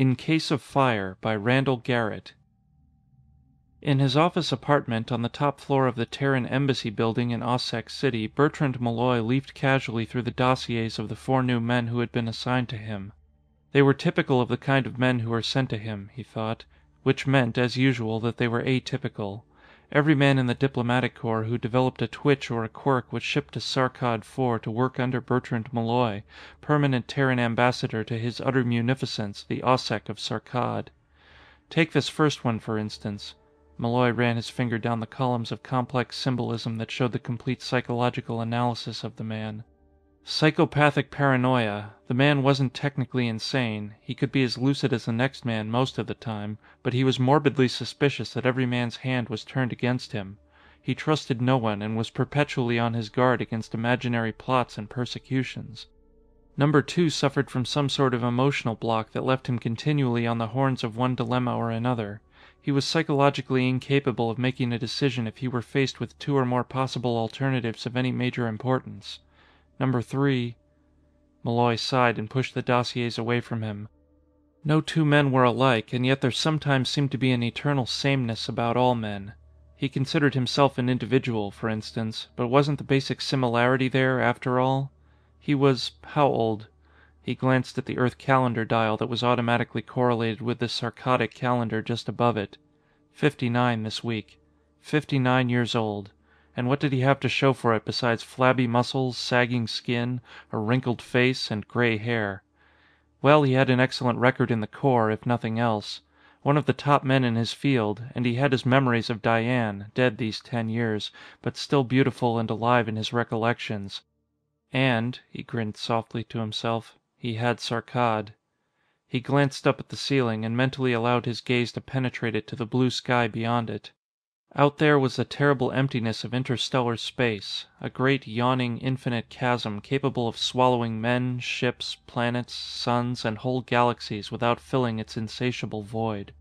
IN CASE OF FIRE by Randall Garrett In his office apartment on the top floor of the Terran Embassy building in Ossec City, Bertrand Malloy leafed casually through the dossiers of the four new men who had been assigned to him. They were typical of the kind of men who were sent to him, he thought. Which meant, as usual, that they were atypical. Every man in the Diplomatic Corps who developed a twitch or a quirk was shipped to Sarkad IV to work under Bertrand Malloy, permanent Terran Ambassador to His Utter Munificence, the Occeq of Sarkad. Take this first one, for instance." Malloy ran his finger down the columns of complex symbolism that showed the complete psychological analysis of the man. Psychopathic paranoia. The man wasn't technically insane; he could be as lucid as the next man most of the time, but he was morbidly suspicious that every man's hand was turned against him. He trusted no one and was perpetually on his guard against imaginary plots and persecutions. Number two suffered from some sort of emotional block that left him continually on the horns of one dilemma or another. He was psychologically incapable of making a decision if he were faced with two or more possible alternatives of any major importance. Number three Malloy sighed and pushed the dossiers away from him. No two men were alike, and yet there sometimes seemed to be an eternal sameness about all men. He considered himself an individual, for instance, but wasn't the basic similarity there, after all? He was how old? He glanced at the Earth calendar dial that was automatically correlated with the Sarkotic calendar just above it. Fifty nine this week. Fifty nine years old. And what did he have to show for it besides flabby muscles, sagging skin, a wrinkled face, and gray hair? Well, he had an excellent record in the Corps, if nothing else. One of the top men in his field, and he had his memories of Diane, dead these ten years, but still beautiful and alive in his recollections. And he grinned softly to himself he had Sarkad. He glanced up at the ceiling, and mentally allowed his gaze to penetrate it to the blue sky beyond it. Out there was the terrible emptiness of interstellar space, a great, yawning, infinite chasm capable of swallowing men, ships, planets, suns, and whole galaxies without filling its insatiable void.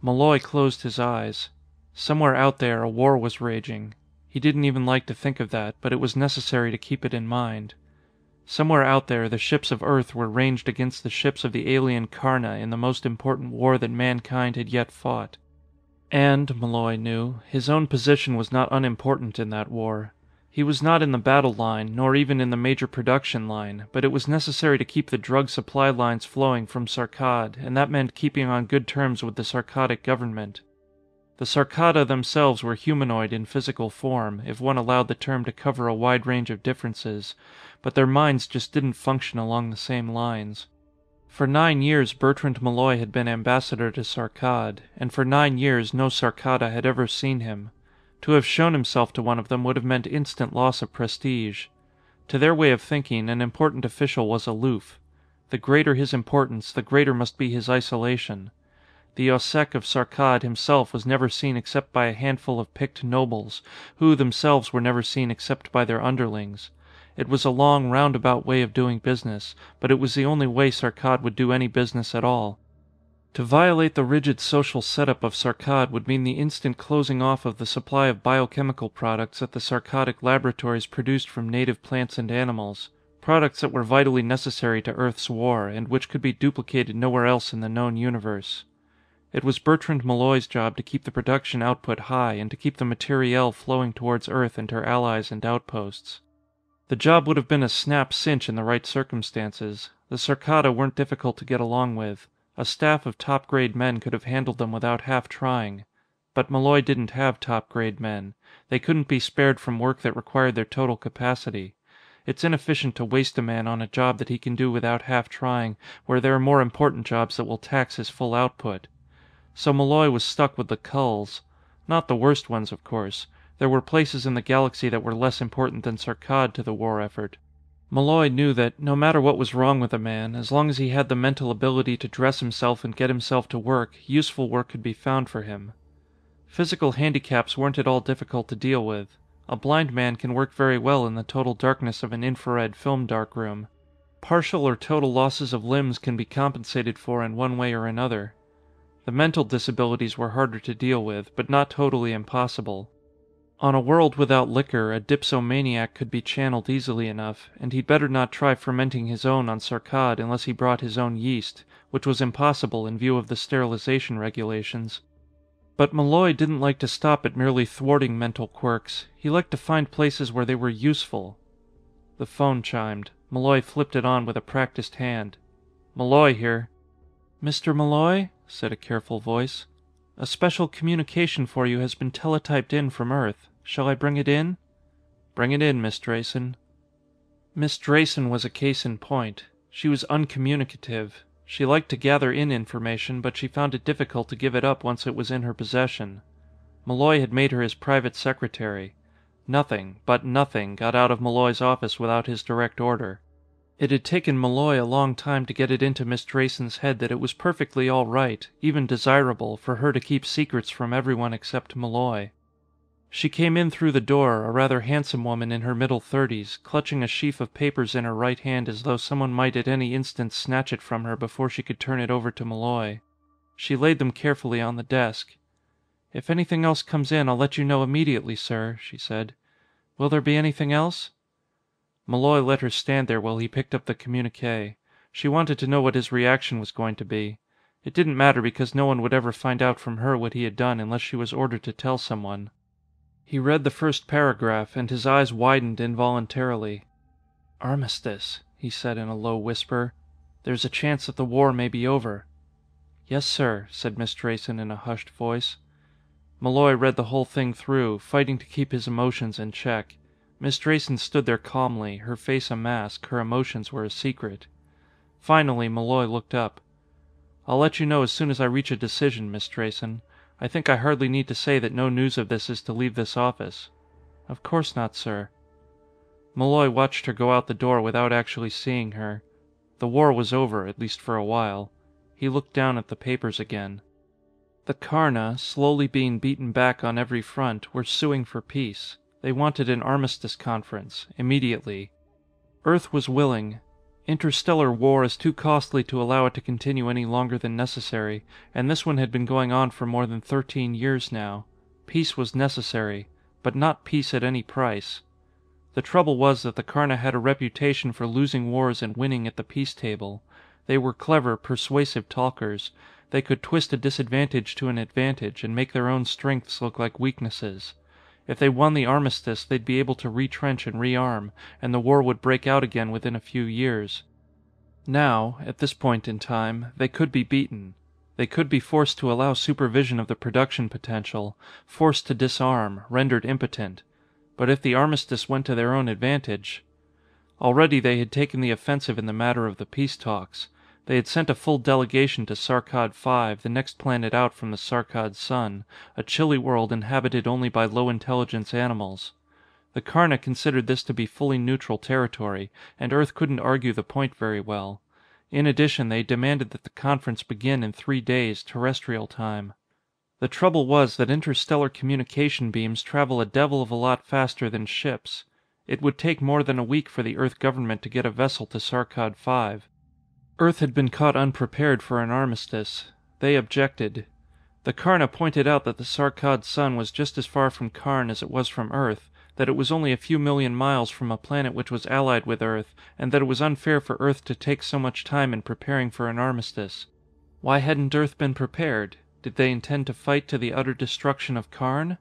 Malloy closed his eyes. Somewhere out there a war was raging. He didn't even like to think of that, but it was necessary to keep it in mind. Somewhere out there the ships of Earth were ranged against the ships of the alien Karna in the most important war that mankind had yet fought. And, Malloy knew, his own position was not unimportant in that war. He was not in the battle line, nor even in the major production line, but it was necessary to keep the drug supply lines flowing from Sarkad, and that meant keeping on good terms with the Sarkadic government. The Sarkada themselves were humanoid in physical form, if one allowed the term to cover a wide range of differences, but their minds just didn't function along the same lines. For nine years Bertrand Malloy had been ambassador to Sarkad, and for nine years no Sarkada had ever seen him. To have shown himself to one of them would have meant instant loss of prestige. To their way of thinking, an important official was aloof. The greater his importance, the greater must be his isolation. The Ocec of Sarkad himself was never seen except by a handful of picked nobles, who themselves were never seen except by their underlings. It was a long, roundabout way of doing business, but it was the only way Sarkad would do any business at all. To violate the rigid social setup of Sarkad would mean the instant closing off of the supply of biochemical products that the Sarkadic laboratories produced from native plants and animals. Products that were vitally necessary to Earth's war, and which could be duplicated nowhere else in the known universe. It was Bertrand Malloy's job to keep the production output high and to keep the materiel flowing towards Earth and her allies and outposts. The job would have been a snap cinch in the right circumstances. The Circada weren't difficult to get along with. A staff of top grade men could have handled them without half trying. But Malloy didn't have top grade men. They couldn't be spared from work that required their total capacity. It's inefficient to waste a man on a job that he can do without half trying, where there are more important jobs that will tax his full output. So Malloy was stuck with the culls. Not the worst ones, of course. There were places in the galaxy that were less important than Sarkad to the war effort. Malloy knew that, no matter what was wrong with a man, as long as he had the mental ability to dress himself and get himself to work, useful work could be found for him. Physical handicaps weren't at all difficult to deal with. A blind man can work very well in the total darkness of an infrared film darkroom. Partial or total losses of limbs can be compensated for in one way or another. The mental disabilities were harder to deal with, but not totally impossible. On a world without liquor, a dipsomaniac could be channeled easily enough, and he'd better not try fermenting his own on Sarkad unless he brought his own yeast, which was impossible in view of the sterilization regulations. But Malloy didn't like to stop at merely thwarting mental quirks. He liked to find places where they were useful. The phone chimed. Malloy flipped it on with a practiced hand. "Malloy here." "Mr. Malloy?" said a careful voice. "A special communication for you has been teletyped in from Earth. Shall I bring it in?" "Bring it in, Miss Drayson." Miss Drayson was a case in point. She was uncommunicative. She liked to gather in information, but she found it difficult to give it up once it was in her possession. Malloy had made her his private secretary. Nothing, but nothing, got out of Malloy's office without his direct order. It had taken Malloy a long time to get it into Miss Drayson's head that it was perfectly all right, even desirable, for her to keep secrets from everyone except Malloy. She came in through the door, a rather handsome woman in her middle thirties, clutching a sheaf of papers in her right hand as though someone might at any instant snatch it from her before she could turn it over to Malloy. She laid them carefully on the desk. If anything else comes in, I'll let you know immediately, sir, she said. Will there be anything else? Malloy let her stand there while he picked up the communique. She wanted to know what his reaction was going to be. It didn't matter because no one would ever find out from her what he had done unless she was ordered to tell someone. He read the first paragraph, and his eyes widened involuntarily. Armistice, he said in a low whisper. There's a chance that the war may be over. Yes, sir, said Miss Drayson in a hushed voice. Malloy read the whole thing through, fighting to keep his emotions in check. Miss Drayson stood there calmly, her face a mask, her emotions were a secret. Finally, Malloy looked up. "I'll let you know as soon as I reach a decision, Miss Drayson. I think I hardly need to say that no news of this is to leave this office." "Of course not, sir." Malloy watched her go out the door without actually seeing her. The war was over, at least for a while. He looked down at the papers again. The Karna, slowly being beaten back on every front, were suing for peace. They wanted an armistice conference. Immediately. Earth was willing. Interstellar war is too costly to allow it to continue any longer than necessary, and this one had been going on for more than thirteen years now. Peace was necessary, but not peace at any price. The trouble was that the Karna had a reputation for losing wars and winning at the peace table. They were clever, persuasive talkers. They could twist a disadvantage to an advantage and make their own strengths look like weaknesses. If they won the armistice, they'd be able to retrench and rearm, and the war would break out again within a few years. Now, at this point in time, they could be beaten. They could be forced to allow supervision of the production potential, forced to disarm, rendered impotent. But if the armistice went to their own advantage... Already they had taken the offensive in the matter of the peace talks. They had sent a full delegation to Sarkad V, the next planet out from the Sarkad sun, a chilly world inhabited only by low intelligence animals. The Karna considered this to be fully neutral territory, and Earth couldn't argue the point very well. In addition, they demanded that the conference begin in three days, terrestrial time. The trouble was that interstellar communication beams travel a devil of a lot faster than ships. It would take more than a week for the Earth government to get a vessel to Sarkad V. Earth had been caught unprepared for an armistice. They objected. The Karna pointed out that the Sarkad sun was just as far from Karn as it was from Earth, that it was only a few million miles from a planet which was allied with Earth, and that it was unfair for Earth to take so much time in preparing for an armistice. Why hadn't Earth been prepared? Did they intend to fight to the utter destruction of Karn?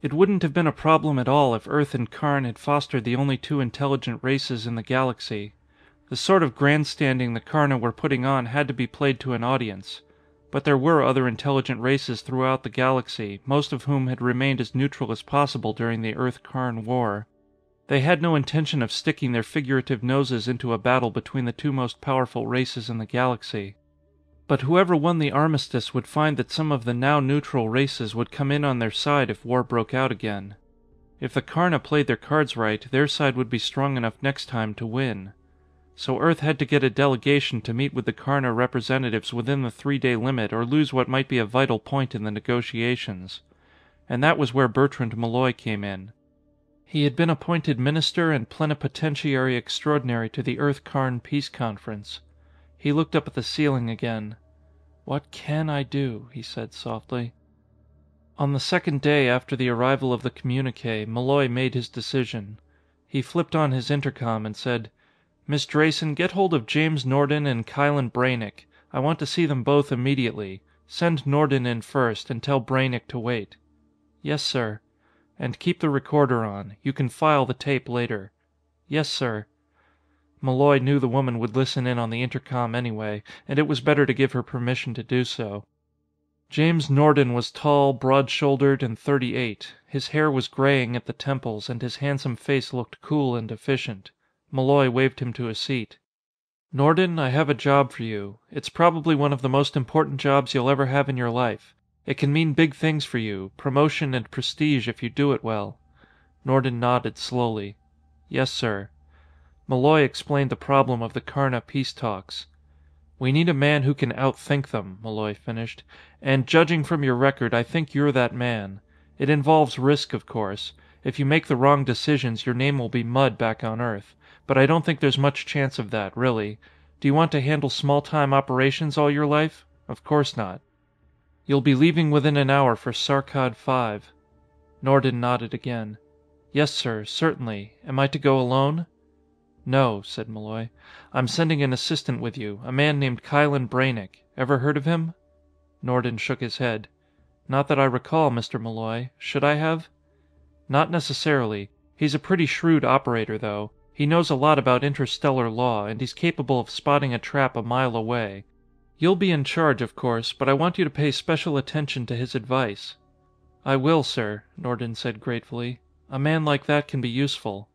It wouldn't have been a problem at all if Earth and Karn had fostered the only two intelligent races in the galaxy. The sort of grandstanding the Karna were putting on had to be played to an audience. But there were other intelligent races throughout the galaxy, most of whom had remained as neutral as possible during the Earth Karn War. They had no intention of sticking their figurative noses into a battle between the two most powerful races in the galaxy. But whoever won the armistice would find that some of the now neutral races would come in on their side if war broke out again. If the Karna played their cards right, their side would be strong enough next time to win. So Earth had to get a delegation to meet with the Karna representatives within the three day limit or lose what might be a vital point in the negotiations. And that was where Bertrand Malloy came in. He had been appointed Minister and Plenipotentiary Extraordinary to the Earth Karn Peace Conference. He looked up at the ceiling again. What can I do? he said softly. On the second day after the arrival of the communique, Malloy made his decision. He flipped on his intercom and said. Miss Drayson, get hold of James Norden and Kylan Brainick. I want to see them both immediately. Send Norden in first, and tell Brainick to wait." "Yes, sir." "And keep the recorder on. You can file the tape later." "Yes, sir." Malloy knew the woman would listen in on the intercom anyway, and it was better to give her permission to do so. James Norden was tall, broad shouldered, and thirty eight. His hair was graying at the temples, and his handsome face looked cool and efficient. Malloy waved him to a seat. Norden, I have a job for you. It's probably one of the most important jobs you'll ever have in your life. It can mean big things for you promotion and prestige if you do it well." Norden nodded slowly. "Yes, sir." Malloy explained the problem of the Karna peace talks. "We need a man who can outthink them," Malloy finished. "And, judging from your record, I think you're that man. It involves risk, of course. If you make the wrong decisions, your name will be mud back on Earth. But I don't think there's much chance of that, really. Do you want to handle small time operations all your life? Of course not. You'll be leaving within an hour for Sarkad V." Norden nodded again. "Yes, sir, certainly. Am I to go alone?" "No," said Malloy. "I'm sending an assistant with you, a man named Kylan Brainick. Ever heard of him?" Norden shook his head. "Not that I recall, Mr. Malloy. Should I have?" "Not necessarily. He's a pretty shrewd operator, though. He knows a lot about interstellar law, and he's capable of spotting a trap a mile away. You'll be in charge, of course, but I want you to pay special attention to his advice." "I will, sir," Norden said gratefully. "A man like that can be useful.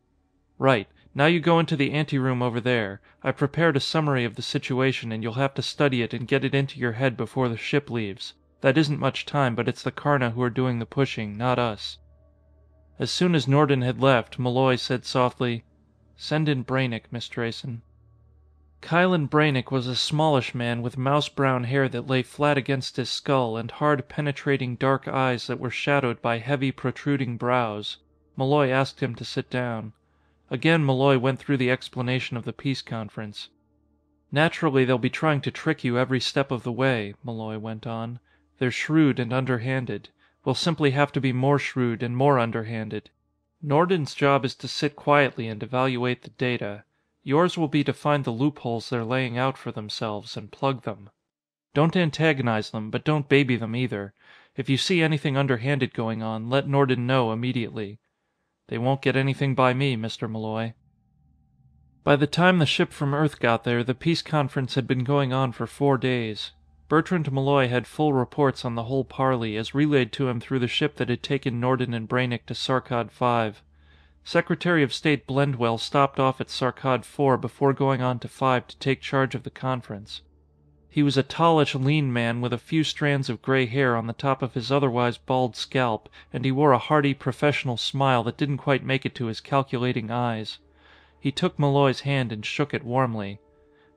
Right. Now you go into the anteroom over there. I've prepared a summary of the situation, and you'll have to study it and get it into your head before the ship leaves. That isn't much time, but it's the Karna who are doing the pushing, not us." As soon as Norden had left, Malloy said softly. Send in Brainick, Miss Drayson." Kylan Brainick was a smallish man with mouse brown hair that lay flat against his skull and hard, penetrating dark eyes that were shadowed by heavy, protruding brows. Malloy asked him to sit down. Again Malloy went through the explanation of the peace conference. "Naturally, they'll be trying to trick you every step of the way," Malloy went on. "They're shrewd and underhanded. We'll simply have to be more shrewd and more underhanded. Norden's job is to sit quietly and evaluate the data. Yours will be to find the loopholes they're laying out for themselves and plug them. Don't antagonize them, but don't baby them either. If you see anything underhanded going on, let Norden know immediately. They won't get anything by me, Mr. Malloy. By the time the ship from Earth got there, the peace conference had been going on for four days. Bertrand Malloy had full reports on the whole parley, as relayed to him through the ship that had taken Norden and Brainick to Sarkad V. Secretary of State Blendwell stopped off at Sarkad IV before going on to V to take charge of the conference. He was a tallish, lean man with a few strands of gray hair on the top of his otherwise bald scalp, and he wore a hearty, professional smile that didn't quite make it to his calculating eyes. He took Malloy's hand and shook it warmly.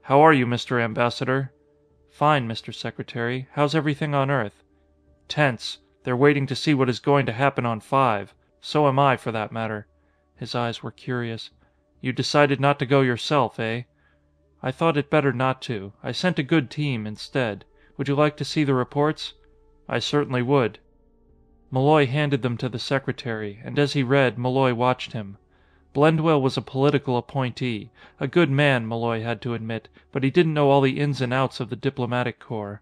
"How are you, Mr. Ambassador? "Fine, Mr. Secretary. How's everything on Earth?" "Tense. They're waiting to see what is going to happen on Five. So am I, for that matter." His eyes were curious. "You decided not to go yourself, eh?" "I thought it better not to. I sent a good team, instead. Would you like to see the reports?" "I certainly would." Malloy handed them to the Secretary, and as he read, Malloy watched him. Blendwell was a political appointee a good man, Malloy had to admit, but he didn't know all the ins and outs of the Diplomatic Corps.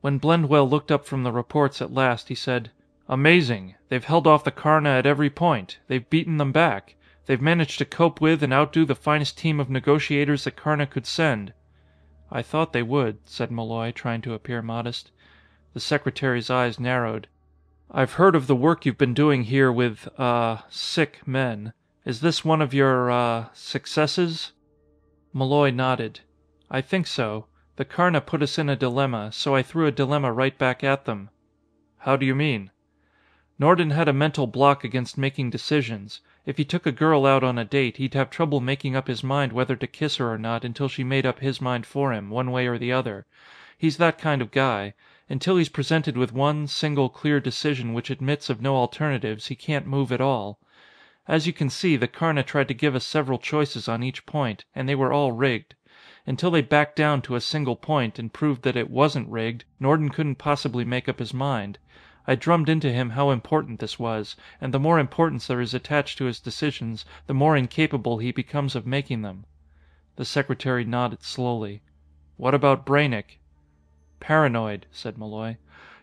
When Blendwell looked up from the reports at last, he said: "Amazing! They've held off the Karna at every point. They've beaten them back. They've managed to cope with and outdo the finest team of negotiators the Karna could send." "I thought they would," said Malloy, trying to appear modest. The Secretary's eyes narrowed. "I've heard of the work you've been doing here with ah sick men. Is this one of your, uh, successes?" Malloy nodded. "I think so. The Karna put us in a dilemma, so I threw a dilemma right back at them." "How do you mean?" Norden had a mental block against making decisions. If he took a girl out on a date, he'd have trouble making up his mind whether to kiss her or not until she made up his mind for him, one way or the other. He's that kind of guy. Until he's presented with one, single, clear decision which admits of no alternatives, he can't move at all. As you can see, the Karna tried to give us several choices on each point, and they were all rigged. Until they backed down to a single point and proved that it wasn't rigged, Norden couldn't possibly make up his mind. I drummed into him how important this was, and the more importance there is attached to his decisions, the more incapable he becomes of making them." The Secretary nodded slowly. "What about Brainick? "Paranoid," said Malloy.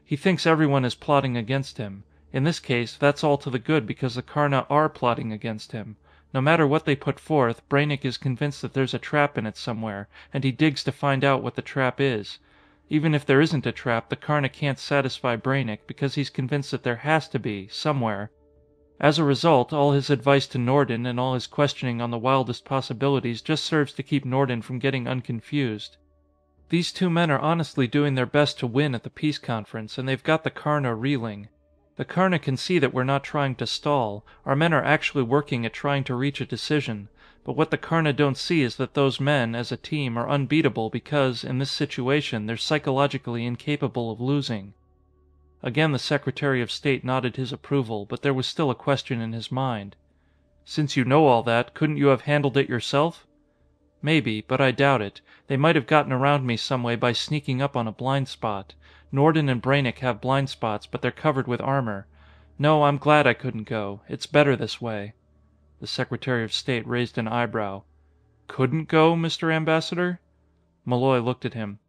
"He thinks everyone is plotting against him. In this case, that's all to the good because the Karna are plotting against him. No matter what they put forth, Brainick is convinced that there's a trap in it somewhere, and he digs to find out what the trap is. Even if there isn't a trap, the Karna can't satisfy Brainick because he's convinced that there has to be, somewhere. As a result, all his advice to Norden and all his questioning on the wildest possibilities just serves to keep Norden from getting unconfused. These two men are honestly doing their best to win at the peace conference, and they've got the Karna reeling. The Karna can see that we're not trying to stall. Our men are actually working at trying to reach a decision. But what the Karna don't see is that those men, as a team, are unbeatable because, in this situation, they're psychologically incapable of losing." Again the Secretary of State nodded his approval, but there was still a question in his mind. "Since you know all that, couldn't you have handled it yourself?" "Maybe, but I doubt it. They might have gotten around me some way by sneaking up on a blind spot. Norden and Brainick have blind spots, but they're covered with armor. No, I'm glad I couldn't go. It's better this way." The Secretary of State raised an eyebrow. "Couldn't go, Mr. Ambassador?" Malloy looked at him.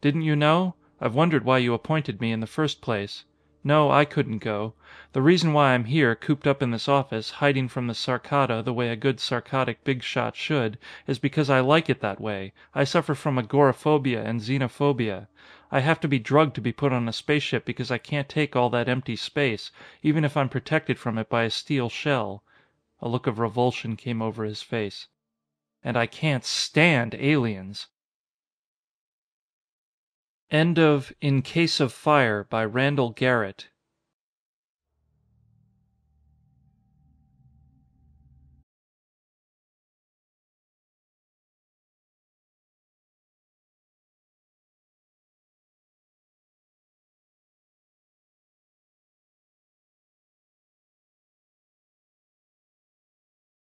"Didn't you know? I've wondered why you appointed me in the first place. No, I couldn't go. The reason why I'm here, cooped up in this office, hiding from the sarcada, the way a good sarcotic big shot should, is because I like it that way. I suffer from agoraphobia and xenophobia. I have to be drugged to be put on a spaceship because I can't take all that empty space, even if I'm protected from it by a steel shell." A look of revulsion came over his face. "And I can't stand aliens!" End of In Case of Fire by Randall Garrett